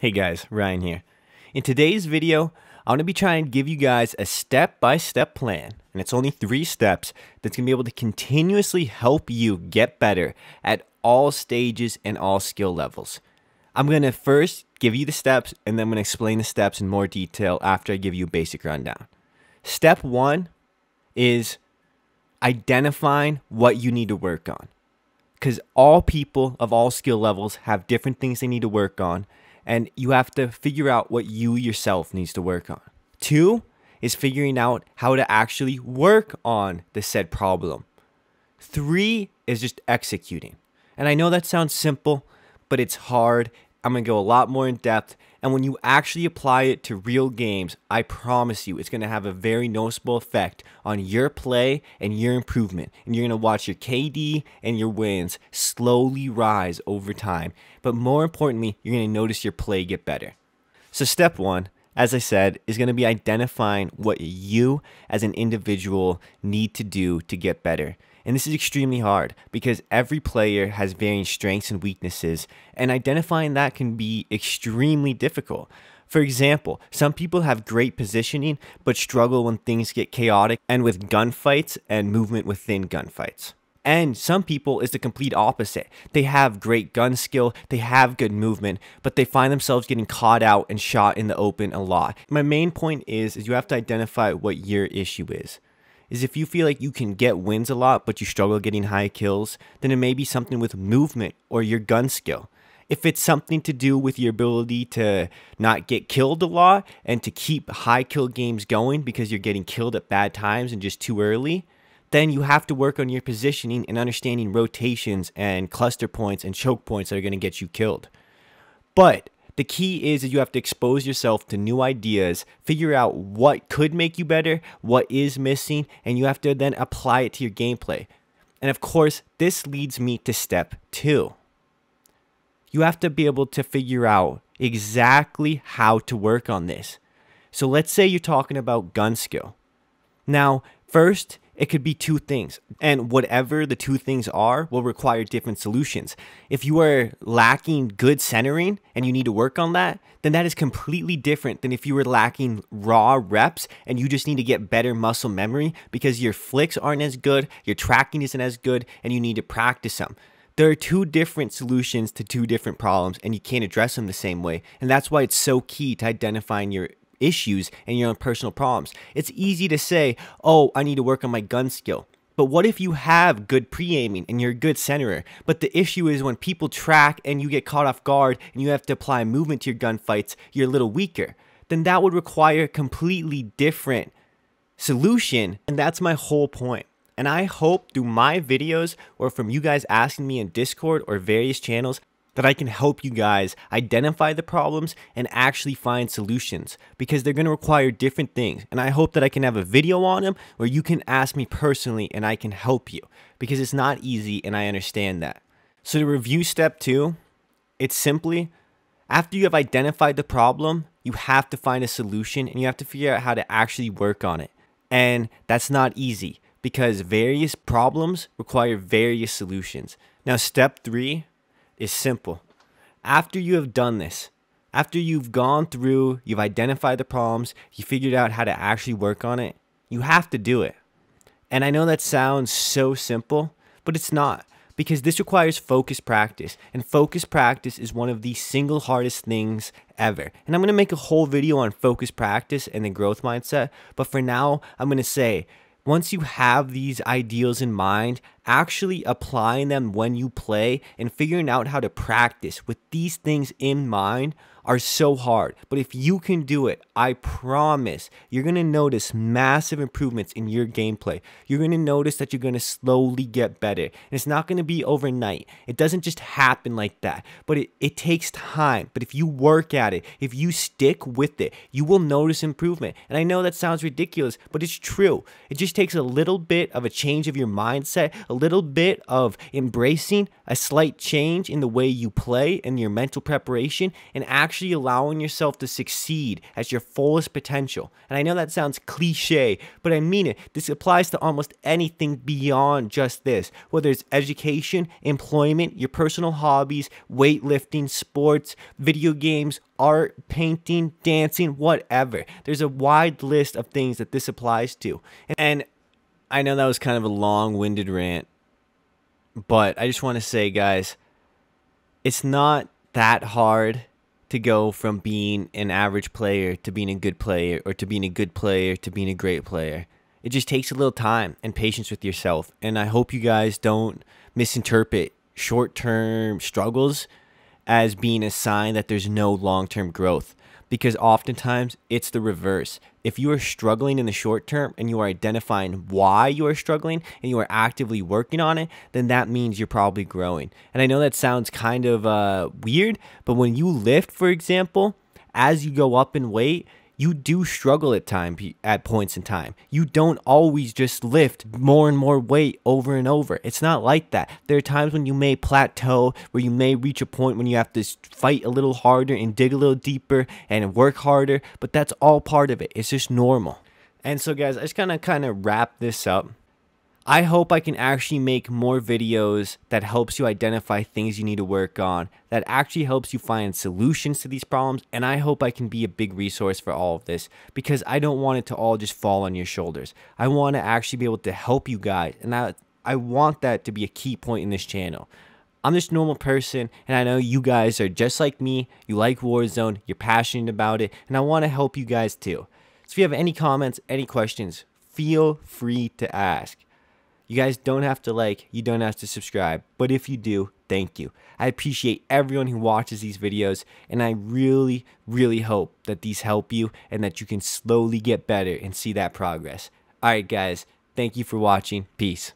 Hey guys, Ryan here. In today's video, I'm going to be trying to give you guys a step-by-step -step plan, and it's only three steps that's going to be able to continuously help you get better at all stages and all skill levels. I'm going to first give you the steps, and then I'm going to explain the steps in more detail after I give you a basic rundown. Step one is identifying what you need to work on. Because all people of all skill levels have different things they need to work on, and you have to figure out what you yourself needs to work on. Two is figuring out how to actually work on the said problem. Three is just executing. And I know that sounds simple, but it's hard I'm going to go a lot more in depth. And when you actually apply it to real games, I promise you it's going to have a very noticeable effect on your play and your improvement. And you're going to watch your KD and your wins slowly rise over time. But more importantly, you're going to notice your play get better. So, step one, as I said, is going to be identifying what you as an individual need to do to get better. And this is extremely hard because every player has varying strengths and weaknesses, and identifying that can be extremely difficult. For example, some people have great positioning but struggle when things get chaotic and with gunfights and movement within gunfights. And some people is the complete opposite. They have great gun skill, they have good movement, but they find themselves getting caught out and shot in the open a lot. My main point is, is you have to identify what your issue is is if you feel like you can get wins a lot but you struggle getting high kills, then it may be something with movement or your gun skill. If it's something to do with your ability to not get killed a lot and to keep high kill games going because you're getting killed at bad times and just too early, then you have to work on your positioning and understanding rotations and cluster points and choke points that are going to get you killed. But the key is that you have to expose yourself to new ideas, figure out what could make you better, what is missing, and you have to then apply it to your gameplay. And of course, this leads me to step two. You have to be able to figure out exactly how to work on this. So let's say you're talking about gun skill. Now, first, it could be two things, and whatever the two things are will require different solutions. If you are lacking good centering and you need to work on that, then that is completely different than if you were lacking raw reps and you just need to get better muscle memory because your flicks aren't as good, your tracking isn't as good, and you need to practice them there are two different solutions to two different problems and you can't address them the same way and that's why it's so key to identifying your issues and your own personal problems. It's easy to say, oh, I need to work on my gun skill. But what if you have good pre aiming and you're a good centerer? But the issue is when people track and you get caught off guard and you have to apply movement to your gunfights, you're a little weaker. Then that would require a completely different solution. And that's my whole point. And I hope through my videos or from you guys asking me in Discord or various channels that I can help you guys identify the problems and actually find solutions because they're going to require different things. And I hope that I can have a video on them where you can ask me personally and I can help you because it's not easy and I understand that. So to review step two, it's simply after you have identified the problem, you have to find a solution and you have to figure out how to actually work on it. And that's not easy because various problems require various solutions. Now, step three is simple. After you have done this, after you've gone through, you've identified the problems, you figured out how to actually work on it, you have to do it. And I know that sounds so simple, but it's not because this requires focused practice. And focused practice is one of the single hardest things ever. And I'm gonna make a whole video on focused practice and the growth mindset, but for now, I'm gonna say once you have these ideals in mind, actually applying them when you play and figuring out how to practice with these things in mind are so hard. But if you can do it, I promise you're going to notice massive improvements in your gameplay. You're going to notice that you're going to slowly get better. And it's not going to be overnight. It doesn't just happen like that, but it, it takes time. But if you work at it, if you stick with it, you will notice improvement. And I know that sounds ridiculous, but it's true. It just takes a little bit of a change of your mindset, a little bit of embracing a slight change in the way you play and your mental preparation and actually actually allowing yourself to succeed at your fullest potential. And I know that sounds cliche, but I mean it. This applies to almost anything beyond just this, whether it's education, employment, your personal hobbies, weightlifting, sports, video games, art, painting, dancing, whatever. There's a wide list of things that this applies to. And I know that was kind of a long winded rant, but I just want to say, guys, it's not that hard to go from being an average player to being a good player or to being a good player to being a great player. It just takes a little time and patience with yourself. And I hope you guys don't misinterpret short term struggles as being a sign that there's no long term growth because oftentimes it's the reverse. If you are struggling in the short term and you are identifying why you are struggling and you are actively working on it, then that means you're probably growing. And I know that sounds kind of uh, weird, but when you lift, for example, as you go up in weight, you do struggle at time at points in time. You don't always just lift more and more weight over and over. It's not like that. There are times when you may plateau, where you may reach a point when you have to fight a little harder and dig a little deeper and work harder, but that's all part of it. It's just normal. And so guys, I just kind of kind of wrap this up. I hope I can actually make more videos that helps you identify things you need to work on, that actually helps you find solutions to these problems, and I hope I can be a big resource for all of this because I don't want it to all just fall on your shoulders. I want to actually be able to help you guys, and I, I want that to be a key point in this channel. I'm just a normal person, and I know you guys are just like me. You like Warzone, you're passionate about it, and I want to help you guys too. So if you have any comments, any questions, feel free to ask. You guys don't have to like, you don't have to subscribe, but if you do, thank you. I appreciate everyone who watches these videos, and I really, really hope that these help you and that you can slowly get better and see that progress. Alright, guys, thank you for watching. Peace.